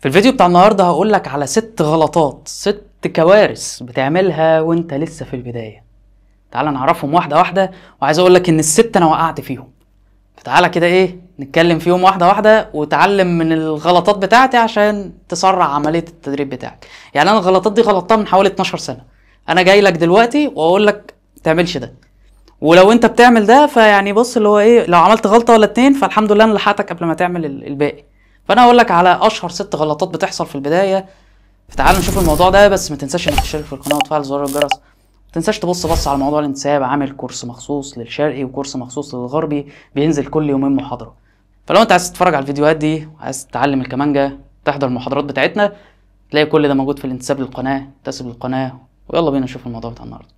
في الفيديو بتاع النهارده هقول لك على ست غلطات ست كوارث بتعملها وانت لسه في البدايه تعال نعرفهم واحده واحده وعايز اقول لك ان الست انا وقعت فيهم فتعالى كده ايه نتكلم فيهم واحده واحده وتعلم من الغلطات بتاعتي عشان تسرع عمليه التدريب بتاعك يعني انا الغلطات دي غلطتها من حوالي 12 سنه انا جاي لك دلوقتي واقول لك تعملش ده ولو انت بتعمل ده فيعني بص اللي هو ايه لو عملت غلطه ولا اتنين فالحمد لله انا لحقتك قبل ما تعمل الباقي فانا هقول لك على اشهر ست غلطات بتحصل في البدايه فتعال نشوف الموضوع ده بس ما تنساش انك تشترك في القناه وتفعل زر الجرس ما تنساش تبص بص على موضوع الانتساب عامل كورس مخصوص للشرقي وكورس مخصوص للغربي بينزل كل يومين محاضره فلو انت عايز تتفرج على الفيديوهات دي وعايز تتعلم الكمانجه تحضر المحاضرات بتاعتنا تلاقي كل ده موجود في الانتساب للقناه انتسب للقناه ويلا بينا نشوف الموضوع بتاع النهارده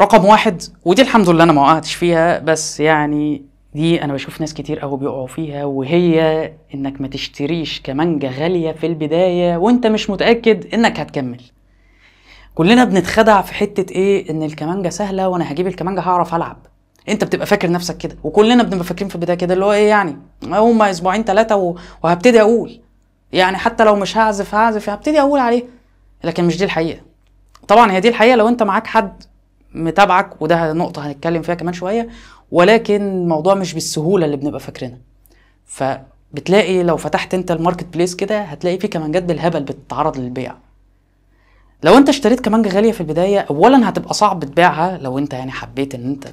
رقم واحد ودي الحمد لله انا ما وقعتش فيها بس يعني دي انا بشوف ناس كتير قوي بيقعوا فيها وهي انك ما تشتريش كمانجا غاليه في البدايه وانت مش متاكد انك هتكمل كلنا بنتخدع في حته ايه ان الكمانجا سهله وانا هجيب الكمانجا هعرف العب انت بتبقى فاكر نفسك كده وكلنا بنبقى فاكرين في البدايه كده اللي هو ايه يعني هما اسبوعين ثلاثه وهبتدي اقول يعني حتى لو مش هعزف هعزف هبتدي اقول عليه لكن مش دي الحقيقه طبعا هي دي الحقيقه لو انت معاك حد متابعك وده نقطه هنتكلم فيها كمان شويه ولكن الموضوع مش بالسهوله اللي بنبقى فاكرينها فبتلاقي لو فتحت انت الماركت بليس كده هتلاقي في كمانجات بالهبل بتتعرض للبيع لو انت اشتريت كمانجه غاليه في البدايه اولا هتبقى صعب تبيعها لو انت يعني حبيت ان انت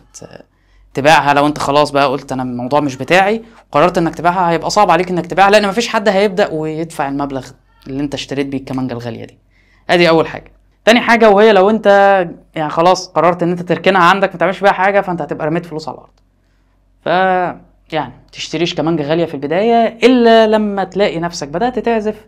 تبيعها لو انت خلاص بقى قلت انا الموضوع مش بتاعي وقررت انك تبيعها هيبقى صعب عليك انك تبيعها لان مفيش حد هيبدا ويدفع المبلغ اللي انت اشتريت بيه الكمانجه الغاليه دي ادي اول حاجه تاني حاجه وهي لو انت يعني خلاص قررت ان انت تركنها عندك ما تعملش بيها حاجه فانت هتبقى رميت فلوس على الارض ف يعني تشتريش كمانجه غاليه في البدايه الا لما تلاقي نفسك بدات تعزف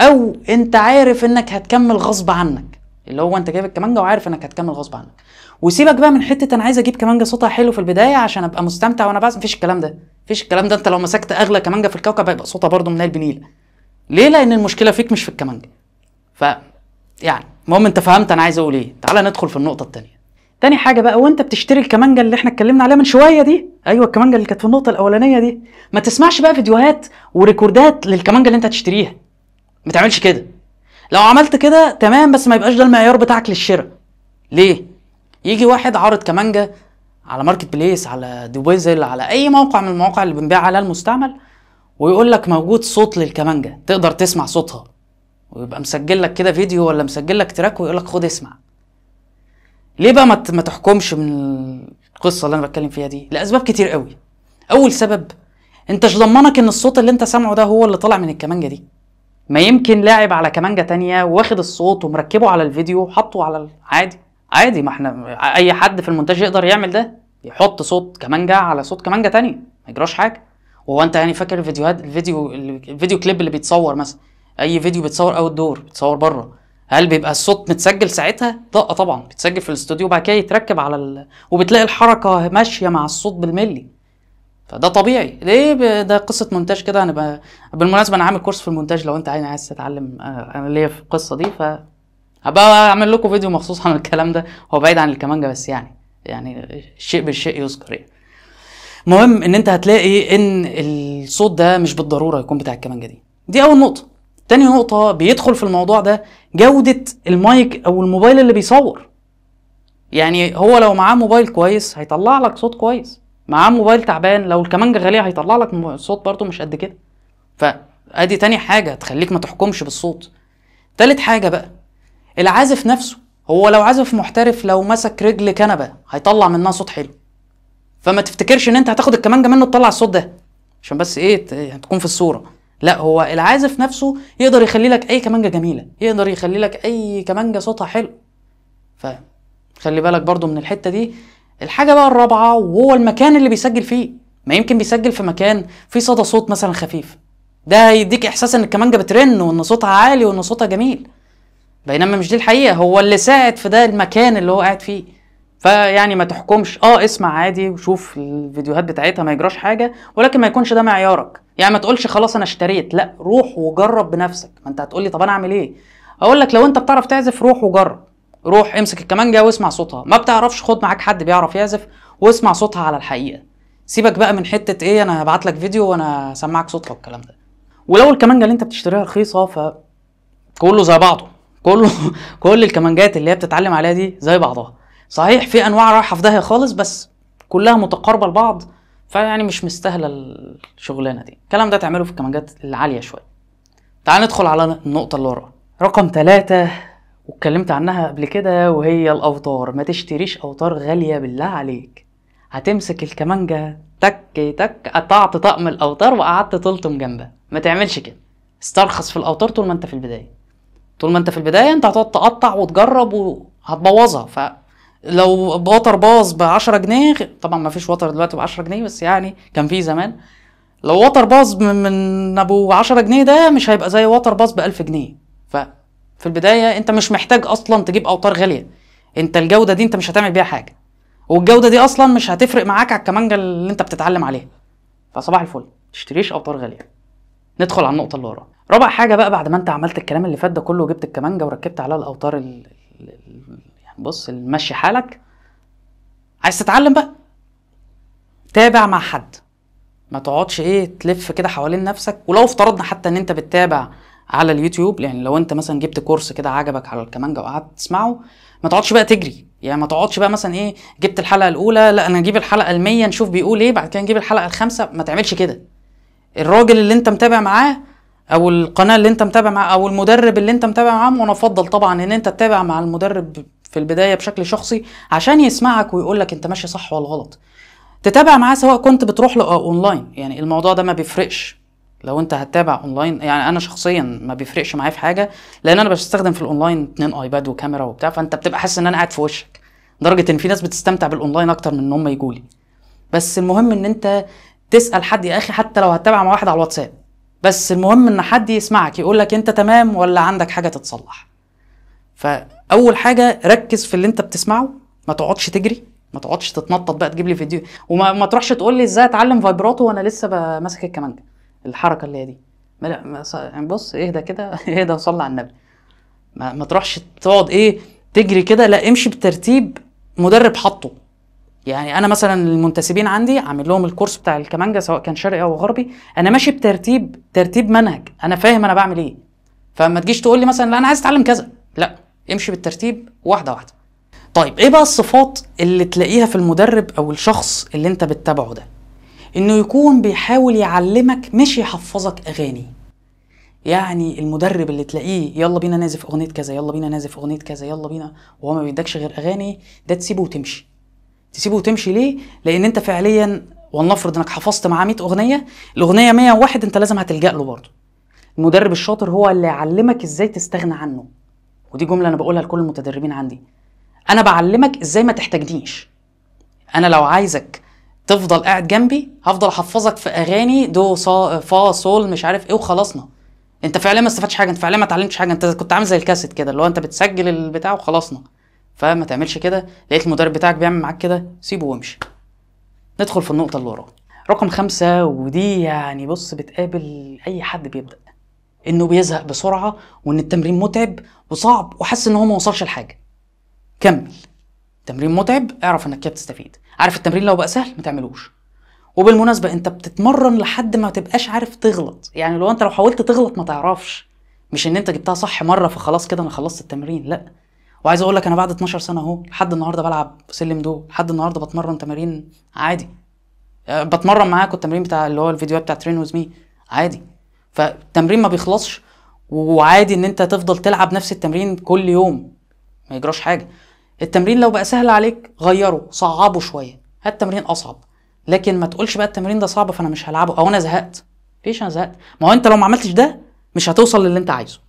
او انت عارف انك هتكمل غصب عنك اللي هو انت جايب الكمانجه وعارف انك هتكمل غصب عنك وسيبك بقى من حته انا عايز اجيب كمانجه صوتها حلو في البدايه عشان ابقى مستمتع وانا بعزف مفيش الكلام ده مفيش الكلام ده انت لو مسكت اغلى كمانجه في الكوكب هيبقى صوتها برضه من البنيله ليه لان المشكله فيك مش في الكمانجه ف يعني المهم انت فهمت انا عايز اقول ايه تعالى ندخل في النقطه الثانيه تاني حاجة بقى وانت بتشتري الكمانجا اللي احنا اتكلمنا عليها من شوية دي ايوه الكمانجا اللي كانت في النقطة الاولانية دي ما تسمعش بقى فيديوهات وريكوردات للكمانجا اللي انت هتشتريها ما تعملش كده لو عملت كده تمام بس ما يبقاش ده المعيار بتاعك للشراء ليه يجي واحد عارض كمانجا على ماركت بليس على دوبيزل على اي موقع من المواقع اللي بنبيع عليها المستعمل ويقول لك موجود صوت للكمانجا تقدر تسمع صوتها ويبقى مسجل لك كده فيديو ولا مسجل لك تراك ويقول لك خد اسمع ليه بقى ما تحكمش من القصه اللي انا بتكلم فيها دي لاسباب كتير قوي اول سبب انت مش ضمنك ان الصوت اللي انت سامعه ده هو اللي طالع من الكمانجه دي ما يمكن لاعب على كمانجه تانية واخد الصوت ومركبه على الفيديو وحطه على عادي عادي ما احنا اي حد في المونتاج يقدر يعمل ده يحط صوت كمانجه على صوت كمانجه تانية ما يجراش حاجه وهو انت يعني فاكر الفيديوهات الفيديو الفيديو كليب اللي بيتصور مثلا اي فيديو بتصور اوت دور بتصور بره هل بيبقى الصوت متسجل ساعتها؟ لا طبعا بيتسجل في الاستوديو وبعد كده يتركب على ال... وبتلاقي الحركه ماشيه مع الصوت بالملي فده طبيعي ليه ده قصه مونتاج كده انا بقى... بالمناسبه انا عامل كورس في المونتاج لو انت عايز تتعلم آه، انا ليا في القصه دي ف هبقى اعمل لكم فيديو مخصوص عن الكلام ده هو بعيد عن الكمانجه بس يعني يعني الشيء بالشيء يذكر يعني المهم ان انت هتلاقي ان الصوت ده مش بالضروره يكون بتاع الكمانجه دي دي اول نقطه تاني نقطة بيدخل في الموضوع ده جودة المايك أو الموبايل اللي بيصور يعني هو لو معاه موبايل كويس هيطلع لك صوت كويس معاه موبايل تعبان لو الكمانجة غالية هيطلع لك صوت برضه مش قد كده فأدي تاني حاجة تخليك ما تحكمش بالصوت تالت حاجة بقى العازف نفسه هو لو عازف محترف لو مسك رجل كنبة هيطلع منها صوت حلو فما تفتكرش ان انت هتاخد الكمانجة منه تطلع الصوت ده عشان بس ايه تكون في الصورة لا هو العازف نفسه يقدر يخلي لك اي كمانجه جميله يقدر يخلي لك اي كمانجه صوتها حلو فخلي بالك برضو من الحته دي الحاجه بقى الرابعه وهو المكان اللي بيسجل فيه ما يمكن بيسجل في مكان فيه صدى صوت مثلا خفيف ده هيديك احساس ان الكمانجه بترن وان صوتها عالي وان صوتها جميل بينما مش دي الحقيقه هو اللي ساعد في ده المكان اللي هو قاعد فيه فيعني ما تحكمش اه اسمع عادي وشوف الفيديوهات بتاعتها ما يجراش حاجه ولكن ما يكونش ده معيارك يعني ما تقولش خلاص انا اشتريت لا روح وجرب بنفسك ما انت هتقولي طب انا اعمل ايه اقول لك لو انت بتعرف تعزف روح وجرب روح امسك الكمانجه واسمع صوتها ما بتعرفش خد معاك حد بيعرف يعزف واسمع صوتها على الحقيقه سيبك بقى من حته ايه انا هبعت لك فيديو وانا هسمعك صوتها والكلام ده ولو الكمانجه اللي انت بتشتريها رخيصه ف كله زي بعضه كله كل الكمانجات اللي هي بتتعلم عليها دي زي بعضها صحيح في انواع رايحه في داهيه خالص بس كلها متقاربه لبعض فيعني مش مستاهله الشغلانه دي الكلام ده تعمله في الكمانجات العاليه شويه تعال ندخل على النقطه اللي ورا رقم ثلاثة واتكلمت عنها قبل كده وهي الاوتار ما تشتريش اوتار غاليه بالله عليك هتمسك الكمانجه تك تك قطعت طقم الاوتار وقعدت تلطم جنبها ما تعملش كده استرخص في الاوتار طول ما انت في البدايه طول ما انت في البدايه انت هتقعد تقطع وتجرب وهتبوظها ف لو وتر باظ ب 10 جنيه طبعا ما فيش وتر دلوقتي ب 10 جنيه بس يعني كان في زمان لو وتر باظ من, من ابو 10 جنيه ده مش هيبقى زي وتر باظ ب 1000 جنيه ففي البدايه انت مش محتاج اصلا تجيب اوتار غاليه انت الجوده دي انت مش هتعمل بيها حاجه والجوده دي اصلا مش هتفرق معاك على الكمانجه اللي انت بتتعلم عليها فصباح الفل تشتريش اوتار غاليه ندخل على النقطه اللي ورا رابع حاجه بقى بعد ما انت عملت الكلام اللي فات ده كله وجبت الكمانجه وركبت عليها الاوتار بص مشي حالك عايز تتعلم بقى تابع مع حد ما تقعدش ايه تلف كده حوالين نفسك ولو افترضنا حتى ان انت بتتابع على اليوتيوب يعني لو انت مثلا جبت كورس كده عجبك على الكمانجه وقعدت تسمعه ما تقعدش بقى تجري يعني ما تقعدش بقى مثلا ايه جبت الحلقه الاولى لا انا هجيب الحلقه ال 100 نشوف بيقول ايه بعد كده نجيب الحلقه الخامسه ما تعملش كده الراجل اللي انت متابع معاه او القناه اللي انت متابع معاه او المدرب اللي انت متابع معاه وانا افضل طبعا ان انت تتابع مع المدرب في البدايه بشكل شخصي عشان يسمعك ويقول لك انت ماشي صح ولا غلط تتابع معاه سواء كنت بتروح له اونلاين يعني الموضوع ده ما بيفرقش لو انت هتتابع اونلاين يعني انا شخصيا ما بيفرقش معايا في حاجه لان انا بستخدم في الاونلاين اتنين ايباد وكاميرا وبتاع فانت بتبقى حاسس ان انا قاعد في وشك لدرجه ان في ناس بتستمتع بالاونلاين اكتر من ان هم يجوا لي بس المهم ان انت تسال حد يا اخي حتى لو هتتابع مع واحد على الواتساب بس المهم ان حد يسمعك يقول لك انت تمام ولا عندك حاجه تتصلح فاول حاجه ركز في اللي انت بتسمعه ما تقعدش تجري ما تقعدش تتنطط بقى تجيب لي فيديو وما ما تروحش تقول لي ازاي اتعلم فايبراتو وانا لسه ماسك الكمانجه الحركه اللي هي دي لا يعني بص اهدى كده اهدى وصلي على النبي ما, ما تروحش تقعد ايه تجري كده لا امشي بترتيب مدرب حطه يعني انا مثلا المنتسبين عندي عامل لهم الكورس بتاع الكمانجه سواء كان شرقي او غربي انا ماشي بترتيب ترتيب منهج انا فاهم انا بعمل ايه فما تجيش تقول لي مثلا لا انا عايز اتعلم كذا لا امشي بالترتيب واحده واحده طيب ايه بقى الصفات اللي تلاقيها في المدرب او الشخص اللي انت بتتابعه ده انه يكون بيحاول يعلمك مش يحفظك اغاني يعني المدرب اللي تلاقيه يلا بينا نازف اغنيه كذا يلا بينا نازف اغنيه كذا يلا بينا وهو ما بيدكش غير اغاني ده تسيبه وتمشي تسيبه وتمشي ليه لان انت فعليا ولنفرض انك حفظت معاه 100 اغنيه الاغنيه 101 انت لازم هتلجا له برضه المدرب الشاطر هو اللي يعلمك ازاي تستغنى عنه ودي جمله انا بقولها لكل المتدربين عندي انا بعلمك ازاي ما تحتاجنيش انا لو عايزك تفضل قاعد جنبي هفضل احفظك في اغاني دو صا فا سول مش عارف ايه وخلصنا انت فعلا ما استفدتش حاجه انت فعلا ما اتعلمتش حاجه انت كنت عامل زي الكاسيت كده اللي هو انت بتسجل البتاع وخلصنا فما تعملش كده لقيت المدرب بتاعك بيعمل معاك كده سيبه وامشي ندخل في النقطه اللي وراها رقم خمسة ودي يعني بص بتقابل اي حد بيبدا انه بيزهق بسرعه وان التمرين متعب وصعب وحاسس ان هو ما وصلش لحاجه كمل تمرين متعب اعرف انك كده بتستفيد عارف التمرين لو بقى سهل ما تعملوش وبالمناسبه انت بتتمرن لحد ما تبقاش عارف تغلط يعني لو انت لو حاولت تغلط ما تعرفش مش ان انت جبتها صح مره فخلاص كده انا خلصت التمرين لا وعايز اقول لك انا بعد 12 سنه اهو لحد النهارده بلعب سلم دو لحد النهارده بتمرن تمارين عادي أه، بتمرن معاك التمرين بتاع اللي هو الفيديوهات بتاع ترين ويز مي عادي فالتمرين ما بيخلصش وعادي ان انت تفضل تلعب نفس التمرين كل يوم ما يجراش حاجه التمرين لو بقى سهل عليك غيره صعبه شويه هات تمرين اصعب لكن ما تقولش بقى التمرين ده صعب فانا مش هلعبه او انا زهقت ليش انا زهقت ما هو انت لو ما عملتش ده مش هتوصل للي انت عايزه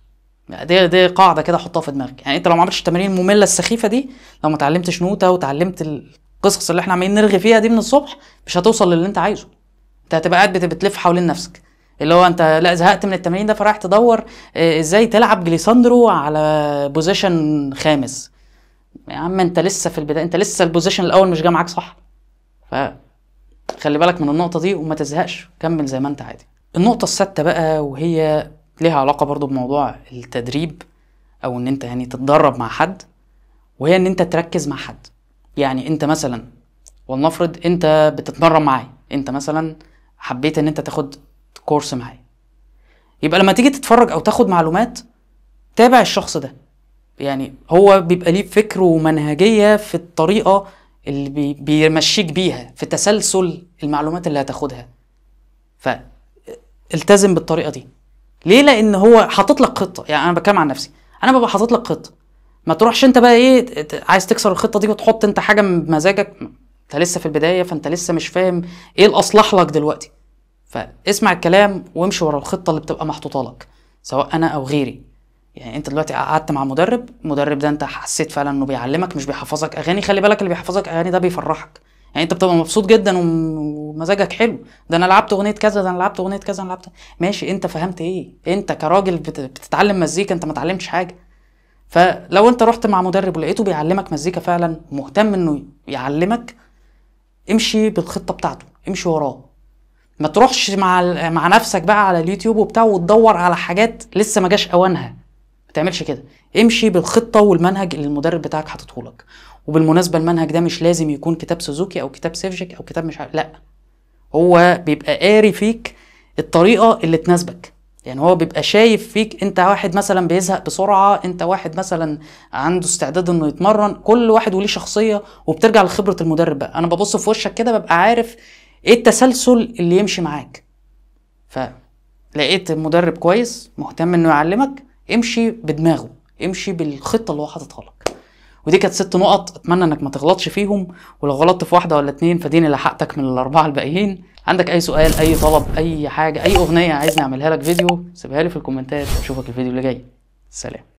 يعني دي دي قاعده كده حطها في دماغك يعني انت لو ما عملتش التمارين الممله السخيفه دي لو ما اتعلمتش نوته وتعلمت القصص اللي احنا عمالين نرغي فيها دي من الصبح مش هتوصل للي انت عايزه انت هتبقى قاعد بتلف حوالين نفسك اللي هو انت لا زهقت من التمرين ده فرايح تدور آه، ازاي تلعب جليساندرو على بوزيشن خامس يا عم انت لسه في البدايه انت لسه البوزيشن الاول مش جاي معاك صح ف خلي بالك من النقطه دي وما تزهقش كمل زي ما انت عادي النقطه السادسه بقى وهي ليها علاقه برضو بموضوع التدريب او ان انت يعني تتدرب مع حد وهي ان انت تركز مع حد يعني انت مثلا ولنفرض انت بتتمرن معايا انت مثلا حبيت ان انت تاخد كورس معايا يبقى لما تيجي تتفرج او تاخد معلومات تابع الشخص ده يعني هو بيبقى ليه فكر ومنهجيه في الطريقه اللي بيمشيك بيها في تسلسل المعلومات اللي هتاخدها فالتزم بالطريقه دي ليه لان هو حاطط لك خطه يعني انا بتكلم عن نفسي انا ببقى حاطط لك خطه ما تروحش انت بقى ايه عايز تكسر الخطه دي وتحط انت حاجه بمزاجك انت لسه في البدايه فانت لسه مش فاهم ايه الاصلح لك دلوقتي فاسمع الكلام وامشي ورا الخطه اللي بتبقى محطوطه لك سواء انا او غيري يعني انت دلوقتي قعدت مع مدرب المدرب ده انت حسيت فعلا انه بيعلمك مش بيحفظك اغاني خلي بالك اللي بيحفظك اغاني ده بيفرحك يعني انت بتبقى مبسوط جدا ومزاجك حلو ده انا لعبت اغنيه كذا ده انا لعبت اغنيه كذا انا لعبت ماشي انت فهمت ايه انت كراجل بتتعلم مزيكا انت ما اتعلمتش حاجه فلو انت رحت مع مدرب ولقيته بيعلمك مزيكا فعلا مهتم انه يعلمك امشي بالخطه بتاعته امشي وراه ما تروحش مع مع نفسك بقى على اليوتيوب وبتاع وتدور على حاجات لسه ما جاش اوانها ما تعملش كده امشي بالخطه والمنهج اللي المدرب بتاعك حاطته لك وبالمناسبه المنهج ده مش لازم يكون كتاب سوزوكي او كتاب سيفجيك او كتاب مش عارف لا هو بيبقى قاري فيك الطريقه اللي تناسبك يعني هو بيبقى شايف فيك انت واحد مثلا بيزهق بسرعه انت واحد مثلا عنده استعداد انه يتمرن كل واحد وليه شخصيه وبترجع لخبره المدرب بقى انا ببص في وشك كده ببقى عارف ايه التسلسل اللي يمشي معاك فلقيت مدرب كويس مهتم انه يعلمك امشي بدماغه امشي بالخطه اللي هو حاططها لك ودي كانت ست نقط اتمنى انك ما تغلطش فيهم ولو غلطت في واحده ولا اتنين فديني لحقتك من الاربعه الباقيين عندك اي سؤال اي طلب اي حاجه اي اغنيه عايزني اعملها لك فيديو سيبها لي في الكومنتات واشوفك الفيديو اللي جاي سلام